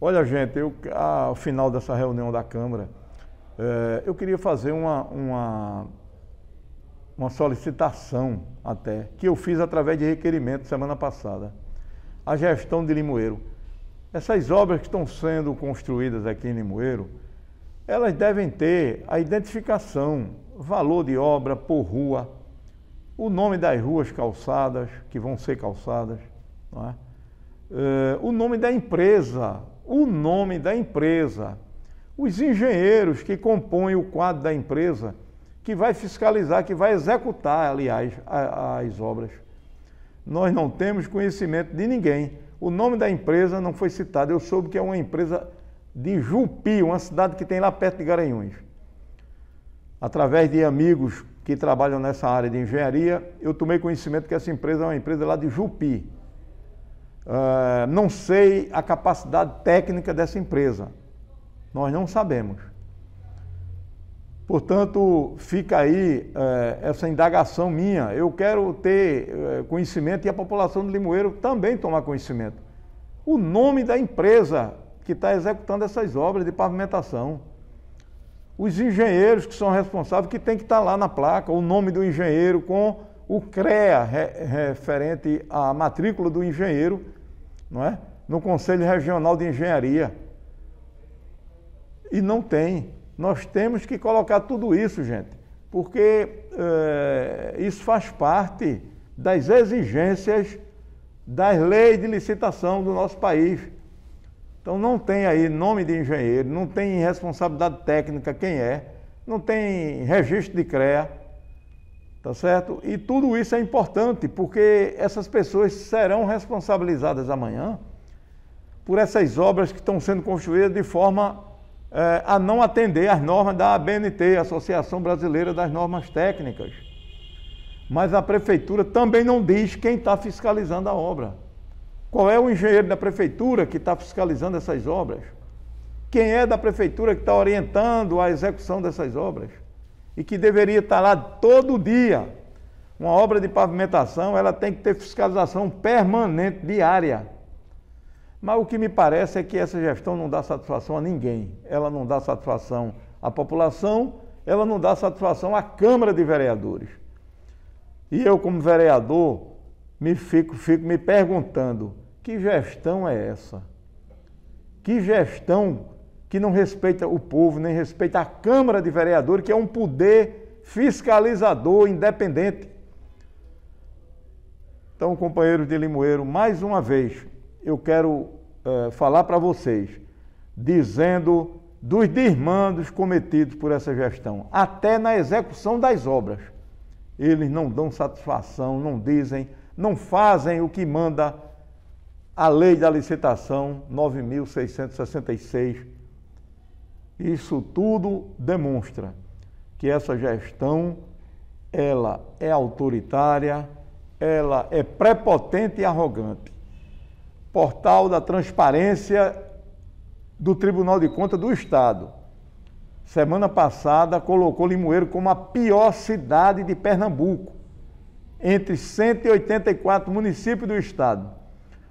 Olha, gente, eu, ao final dessa reunião da Câmara, eh, eu queria fazer uma, uma, uma solicitação até, que eu fiz através de requerimento semana passada, a gestão de Limoeiro. Essas obras que estão sendo construídas aqui em Limoeiro, elas devem ter a identificação, valor de obra por rua, o nome das ruas calçadas, que vão ser calçadas, não é? Eh, o nome da empresa o nome da empresa, os engenheiros que compõem o quadro da empresa, que vai fiscalizar, que vai executar, aliás, a, as obras. Nós não temos conhecimento de ninguém. O nome da empresa não foi citado. Eu soube que é uma empresa de Jupi, uma cidade que tem lá perto de Garanhuns. Através de amigos que trabalham nessa área de engenharia, eu tomei conhecimento que essa empresa é uma empresa lá de Jupi. Ah, não sei a capacidade técnica dessa empresa. Nós não sabemos. Portanto, fica aí eh, essa indagação minha. Eu quero ter eh, conhecimento e a população do Limoeiro também tomar conhecimento. O nome da empresa que está executando essas obras de pavimentação. Os engenheiros que são responsáveis, que tem que estar tá lá na placa, o nome do engenheiro com o CREA, re referente à matrícula do engenheiro, não é? no Conselho Regional de Engenharia. E não tem. Nós temos que colocar tudo isso, gente, porque é, isso faz parte das exigências das leis de licitação do nosso país. Então não tem aí nome de engenheiro, não tem responsabilidade técnica quem é, não tem registro de CREA Tá certo? E tudo isso é importante porque essas pessoas serão responsabilizadas amanhã por essas obras que estão sendo construídas de forma eh, a não atender às normas da ABNT, Associação Brasileira das Normas Técnicas. Mas a prefeitura também não diz quem está fiscalizando a obra. Qual é o engenheiro da prefeitura que está fiscalizando essas obras? Quem é da prefeitura que está orientando a execução dessas obras? e que deveria estar lá todo dia. Uma obra de pavimentação, ela tem que ter fiscalização permanente, diária. Mas o que me parece é que essa gestão não dá satisfação a ninguém. Ela não dá satisfação à população, ela não dá satisfação à Câmara de Vereadores. E eu, como vereador, me fico, fico me perguntando: que gestão é essa? Que gestão que não respeita o povo, nem respeita a Câmara de Vereadores, que é um poder fiscalizador independente. Então, companheiros de Limoeiro, mais uma vez, eu quero uh, falar para vocês, dizendo dos desmandos cometidos por essa gestão, até na execução das obras. Eles não dão satisfação, não dizem, não fazem o que manda a lei da licitação 9666 isso tudo demonstra que essa gestão ela é autoritária, ela é prepotente e arrogante. Portal da Transparência do Tribunal de Contas do Estado. Semana passada colocou Limoeiro como a pior cidade de Pernambuco, entre 184 municípios do estado.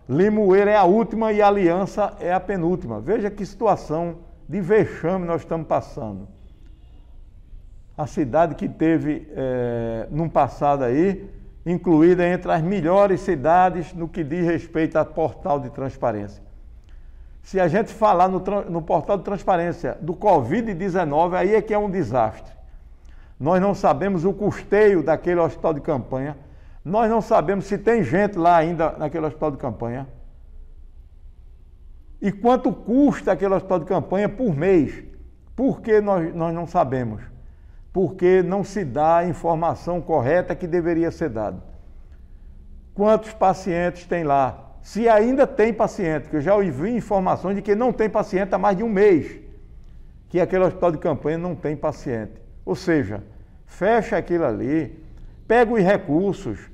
Limoeiro é a última e a Aliança é a penúltima. Veja que situação de vexame nós estamos passando. A cidade que teve, é, num passado aí, incluída entre as melhores cidades no que diz respeito a portal de transparência. Se a gente falar no, no portal de transparência do Covid-19, aí é que é um desastre. Nós não sabemos o custeio daquele hospital de campanha, nós não sabemos se tem gente lá ainda naquele hospital de campanha e quanto custa aquele hospital de campanha por mês. Por que nós, nós não sabemos? Porque não se dá a informação correta que deveria ser dada. Quantos pacientes tem lá? Se ainda tem paciente, que eu já ouvi informações de que não tem paciente há mais de um mês, que aquele hospital de campanha não tem paciente. Ou seja, fecha aquilo ali, pega os recursos,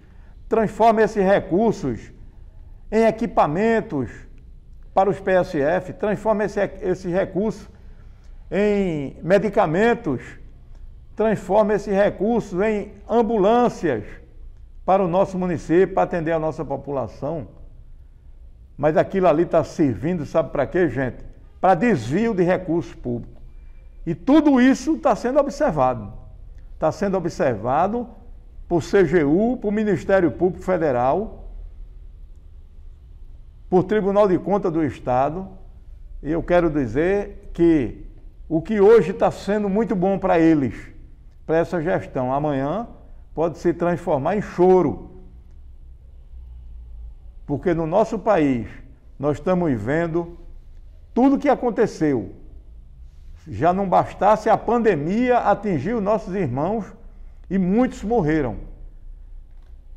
transforma esses recursos em equipamentos para os PSF, transforma esse, esse recurso em medicamentos, transforma esse recurso em ambulâncias para o nosso município, para atender a nossa população. Mas aquilo ali está servindo, sabe para quê, gente? Para desvio de recursos públicos. E tudo isso está sendo observado. Está sendo observado por CGU, por Ministério Público Federal, por Tribunal de Conta do Estado, e eu quero dizer que o que hoje está sendo muito bom para eles, para essa gestão, amanhã pode se transformar em choro. Porque no nosso país nós estamos vendo tudo o que aconteceu. Já não bastasse a pandemia atingir os nossos irmãos e muitos morreram.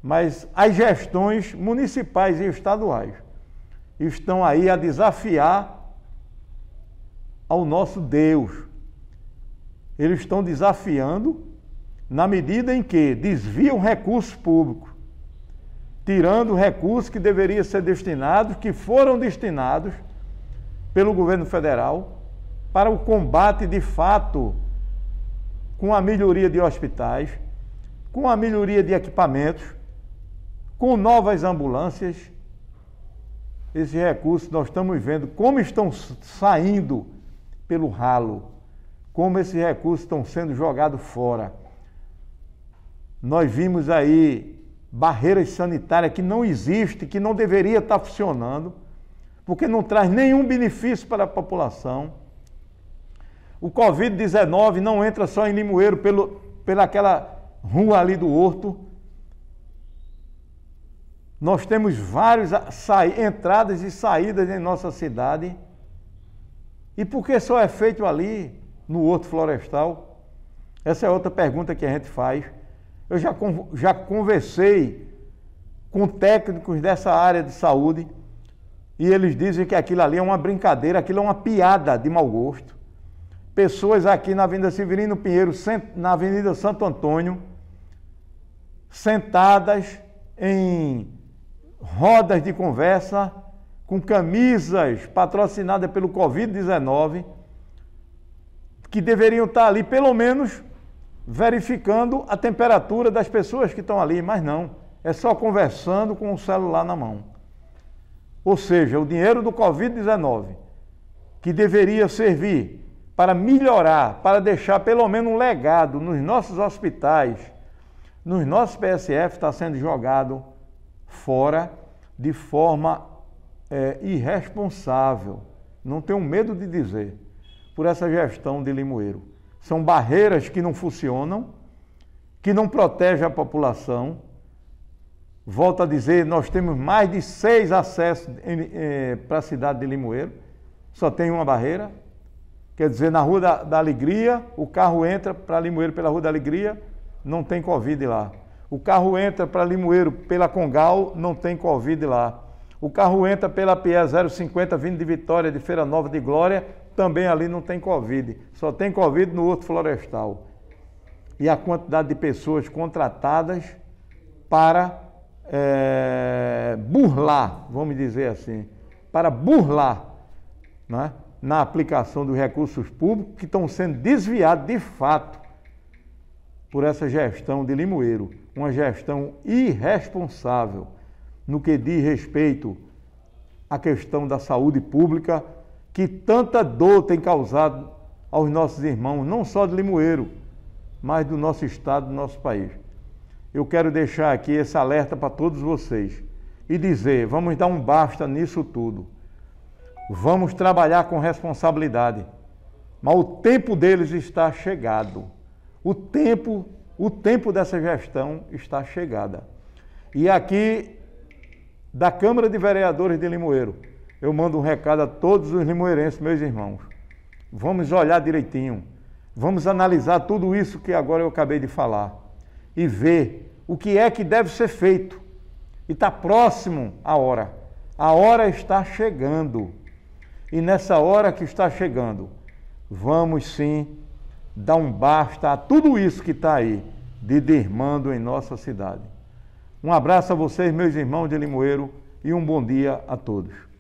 Mas as gestões municipais e estaduais estão aí a desafiar ao nosso Deus. Eles estão desafiando na medida em que desviam recursos públicos, tirando recursos que deveriam ser destinados, que foram destinados pelo governo federal para o combate de fato com a melhoria de hospitais, com a melhoria de equipamentos, com novas ambulâncias, esse recurso nós estamos vendo como estão saindo pelo ralo, como esses recursos estão sendo jogados fora. Nós vimos aí barreiras sanitárias que não existem, que não deveria estar funcionando, porque não traz nenhum benefício para a população. O Covid-19 não entra só em Limoeiro pelo, pela aquela rua ali do Horto, nós temos várias entradas e saídas em nossa cidade. E por que só é feito ali, no outro florestal? Essa é outra pergunta que a gente faz. Eu já, já conversei com técnicos dessa área de saúde e eles dizem que aquilo ali é uma brincadeira, aquilo é uma piada de mau gosto. Pessoas aqui na Avenida Severino Pinheiro, na Avenida Santo Antônio, sentadas em rodas de conversa com camisas patrocinadas pelo Covid-19, que deveriam estar ali, pelo menos, verificando a temperatura das pessoas que estão ali, mas não. É só conversando com o celular na mão. Ou seja, o dinheiro do Covid-19, que deveria servir para melhorar, para deixar pelo menos um legado nos nossos hospitais, nos nossos PSF, está sendo jogado fora de forma é, irresponsável. Não tenho medo de dizer, por essa gestão de Limoeiro. São barreiras que não funcionam, que não protegem a população. Volto a dizer, nós temos mais de seis acessos é, para a cidade de Limoeiro, só tem uma barreira. Quer dizer, na Rua da, da Alegria, o carro entra para Limoeiro pela Rua da Alegria, não tem Covid lá. O carro entra para Limoeiro pela Congal, não tem Covid lá. O carro entra pela PE 050, vindo de Vitória, de Feira Nova de Glória, também ali não tem Covid. Só tem Covid no outro florestal. E a quantidade de pessoas contratadas para é, burlar, vamos dizer assim, para burlar né, na aplicação dos recursos públicos que estão sendo desviados de fato por essa gestão de Limoeiro uma gestão irresponsável no que diz respeito à questão da saúde pública, que tanta dor tem causado aos nossos irmãos, não só de Limoeiro, mas do nosso estado, do nosso país. Eu quero deixar aqui esse alerta para todos vocês e dizer: vamos dar um basta nisso tudo. Vamos trabalhar com responsabilidade. Mas o tempo deles está chegado. O tempo o tempo dessa gestão está chegada. E aqui, da Câmara de Vereadores de Limoeiro, eu mando um recado a todos os limoeirenses, meus irmãos. Vamos olhar direitinho. Vamos analisar tudo isso que agora eu acabei de falar e ver o que é que deve ser feito. E está próximo a hora. A hora está chegando. E nessa hora que está chegando, vamos sim dar um basta a tudo isso que está aí, de dermando em nossa cidade. Um abraço a vocês, meus irmãos de Limoeiro, e um bom dia a todos.